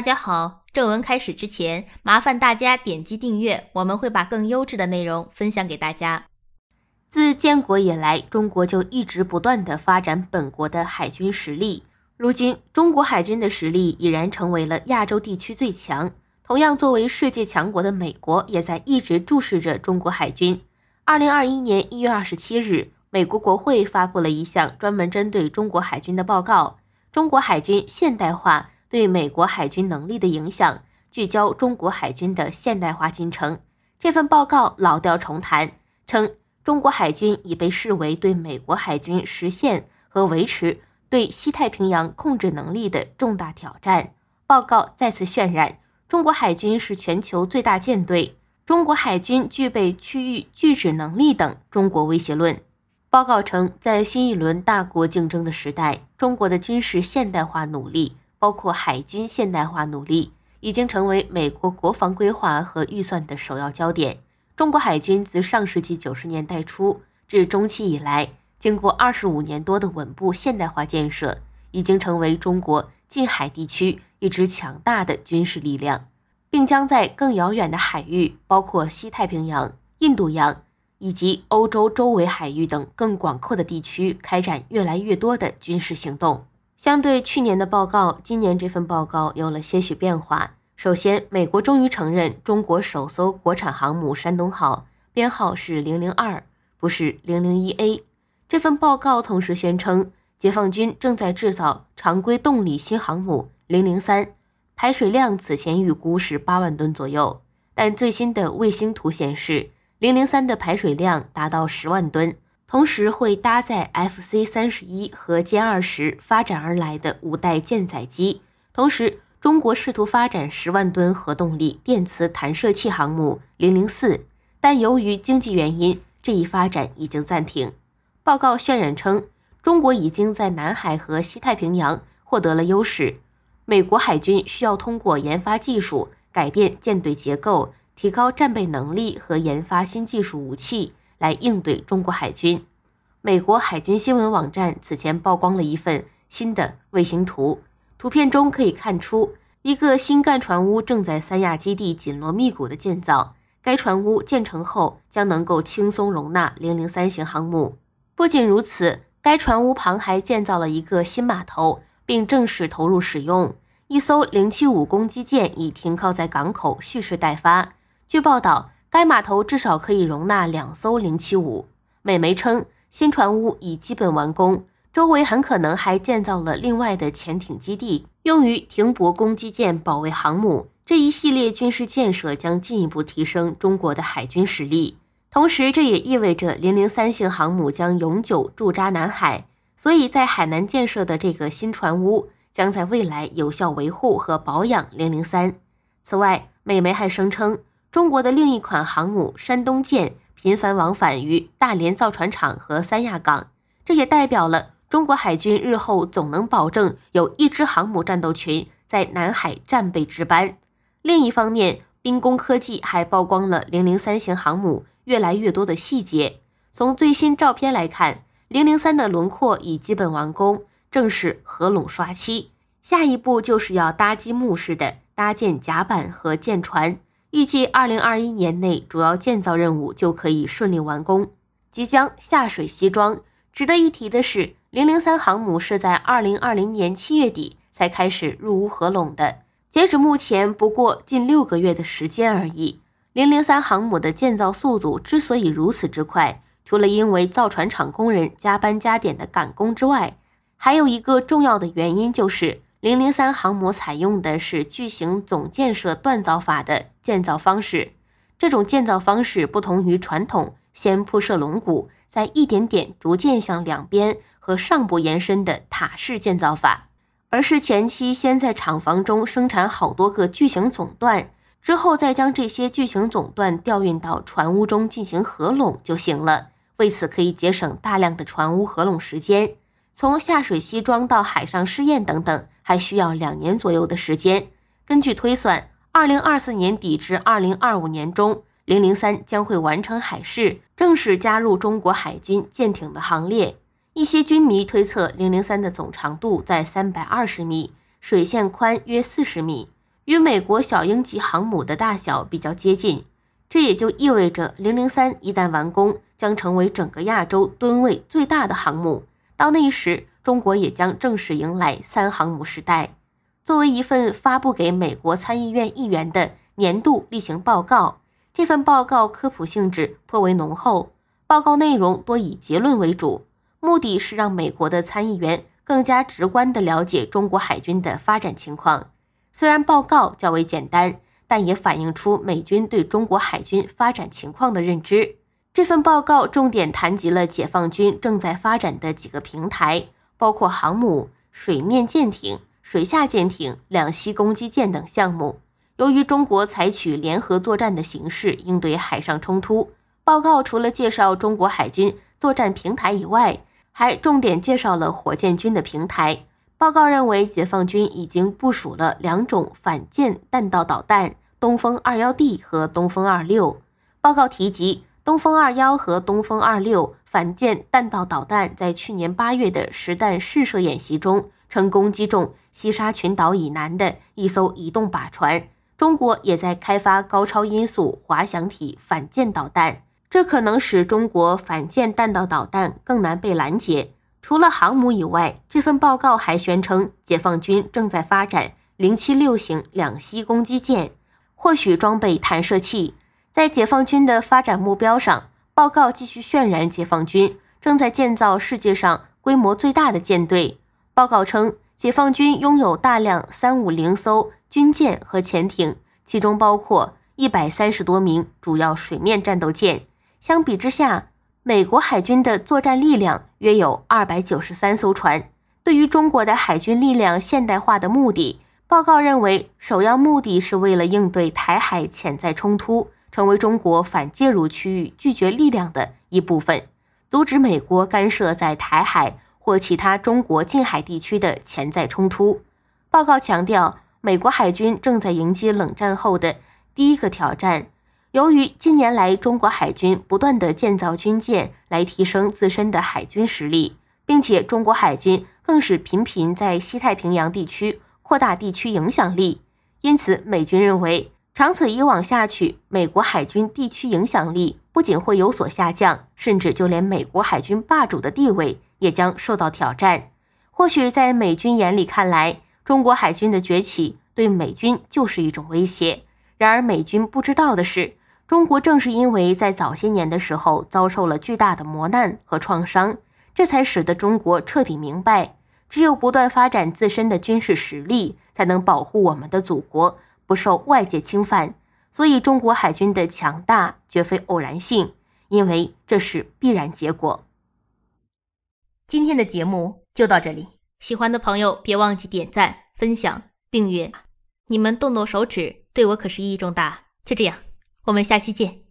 大家好，正文开始之前，麻烦大家点击订阅，我们会把更优质的内容分享给大家。自建国以来，中国就一直不断的发展本国的海军实力，如今中国海军的实力已然成为了亚洲地区最强。同样作为世界强国的美国，也在一直注视着中国海军。二零二一年一月二十七日，美国国会发布了一项专门针对中国海军的报告，中国海军现代化。对美国海军能力的影响聚焦中国海军的现代化进程。这份报告老调重弹，称中国海军已被视为对美国海军实现和维持对西太平洋控制能力的重大挑战。报告再次渲染中国海军是全球最大舰队，中国海军具备区域拒止能力等中国威胁论。报告称，在新一轮大国竞争的时代，中国的军事现代化努力。包括海军现代化努力已经成为美国国防规划和预算的首要焦点。中国海军自上世纪九十年代初至中期以来，经过二十五年多的稳步现代化建设，已经成为中国近海地区一支强大的军事力量，并将在更遥远的海域，包括西太平洋、印度洋以及欧洲周围海域等更广阔的地区，开展越来越多的军事行动。相对去年的报告，今年这份报告有了些许变化。首先，美国终于承认中国首艘国产航母“山东号”编号是零零二，不是零零一 A。这份报告同时宣称，解放军正在制造常规动力新航母零零三，排水量此前预估是八万吨左右，但最新的卫星图显示，零零三的排水量达到十万吨。同时会搭载 FC-31 和歼二十发展而来的五代舰载机。同时，中国试图发展十万吨核动力电磁弹射器航母“零零四”，但由于经济原因，这一发展已经暂停。报告渲染称，中国已经在南海和西太平洋获得了优势。美国海军需要通过研发技术、改变舰队结构、提高战备能力和研发新技术武器。来应对中国海军。美国海军新闻网站此前曝光了一份新的卫星图，图片中可以看出，一个新干船坞正在三亚基地紧锣密鼓的建造。该船坞建成后，将能够轻松容纳零零三型航母。不仅如此，该船坞旁还建造了一个新码头，并正式投入使用。一艘零七五攻击舰已停靠在港口，蓄势待发。据报道。该码头至少可以容纳两艘零七五。美媒称，新船坞已基本完工，周围很可能还建造了另外的潜艇基地，用于停泊攻击舰、保卫航母。这一系列军事建设将进一步提升中国的海军实力。同时，这也意味着零零三型航母将永久驻扎南海。所以在海南建设的这个新船坞将在未来有效维护和保养零零三。此外，美媒还声称。中国的另一款航母“山东舰”频繁往返于大连造船厂和三亚港，这也代表了中国海军日后总能保证有一支航母战斗群在南海战备值班。另一方面，兵工科技还曝光了003型航母越来越多的细节。从最新照片来看，003的轮廓已基本完工，正式合拢刷漆，下一步就是要搭积木似的搭建甲板和舰船。预计二零二一年内，主要建造任务就可以顺利完工，即将下水西装。值得一提的是，零零三航母是在二零二零年七月底才开始入乌合拢的，截止目前不过近六个月的时间而已。零零三航母的建造速度之所以如此之快，除了因为造船厂工人加班加点的赶工之外，还有一个重要的原因就是。零零三航母采用的是巨型总建设锻造法的建造方式，这种建造方式不同于传统先铺设龙骨，再一点点逐渐向两边和上部延伸的塔式建造法，而是前期先在厂房中生产好多个巨型总段，之后再将这些巨型总段调运到船坞中进行合拢就行了。为此可以节省大量的船坞合拢时间，从下水西装到海上试验等等。还需要两年左右的时间。根据推算，二零二四年底至二零二五年中，零零三将会完成海试，正式加入中国海军舰艇的行列。一些军迷推测，零零三的总长度在三百二十米，水线宽约四十米，与美国小鹰级航母的大小比较接近。这也就意味着，零零三一旦完工，将成为整个亚洲吨位最大的航母。到那时，中国也将正式迎来三航母时代。作为一份发布给美国参议院议员的年度例行报告，这份报告科普性质颇为浓厚，报告内容多以结论为主，目的是让美国的参议员更加直观地了解中国海军的发展情况。虽然报告较为简单，但也反映出美军对中国海军发展情况的认知。这份报告重点谈及了解放军正在发展的几个平台。包括航母、水面舰艇、水下舰艇、两栖攻击舰等项目。由于中国采取联合作战的形式应对海上冲突，报告除了介绍中国海军作战平台以外，还重点介绍了火箭军的平台。报告认为，解放军已经部署了两种反舰弹道导弹：东风二幺 D 和东风二六。报告提及。东风二幺和东风二六反舰弹道导弹在去年八月的实弹试射演习中成功击中西沙群岛以南的一艘移动靶船。中国也在开发高超音速滑翔体反舰导弹，这可能使中国反舰弹道导弹更难被拦截。除了航母以外，这份报告还宣称，解放军正在发展零七六型两栖攻击舰，或许装备弹射器。在解放军的发展目标上，报告继续渲染解放军正在建造世界上规模最大的舰队。报告称，解放军拥有大量三五零艘军舰和潜艇，其中包括一百三十多名主要水面战斗舰。相比之下，美国海军的作战力量约有二百九十三艘船。对于中国的海军力量现代化的目的，报告认为，首要目的是为了应对台海潜在冲突。成为中国反介入区域拒绝力量的一部分，阻止美国干涉在台海或其他中国近海地区的潜在冲突。报告强调，美国海军正在迎接冷战后的第一个挑战。由于近年来中国海军不断的建造军舰来提升自身的海军实力，并且中国海军更是频频在西太平洋地区扩大地区影响力，因此美军认为。长此以往下去，美国海军地区影响力不仅会有所下降，甚至就连美国海军霸主的地位也将受到挑战。或许在美军眼里看来，中国海军的崛起对美军就是一种威胁。然而，美军不知道的是，中国正是因为在早些年的时候遭受了巨大的磨难和创伤，这才使得中国彻底明白，只有不断发展自身的军事实力，才能保护我们的祖国。不受外界侵犯，所以中国海军的强大绝非偶然性，因为这是必然结果。今天的节目就到这里，喜欢的朋友别忘记点赞、分享、订阅，你们动动手指对我可是意义重大。就这样，我们下期见。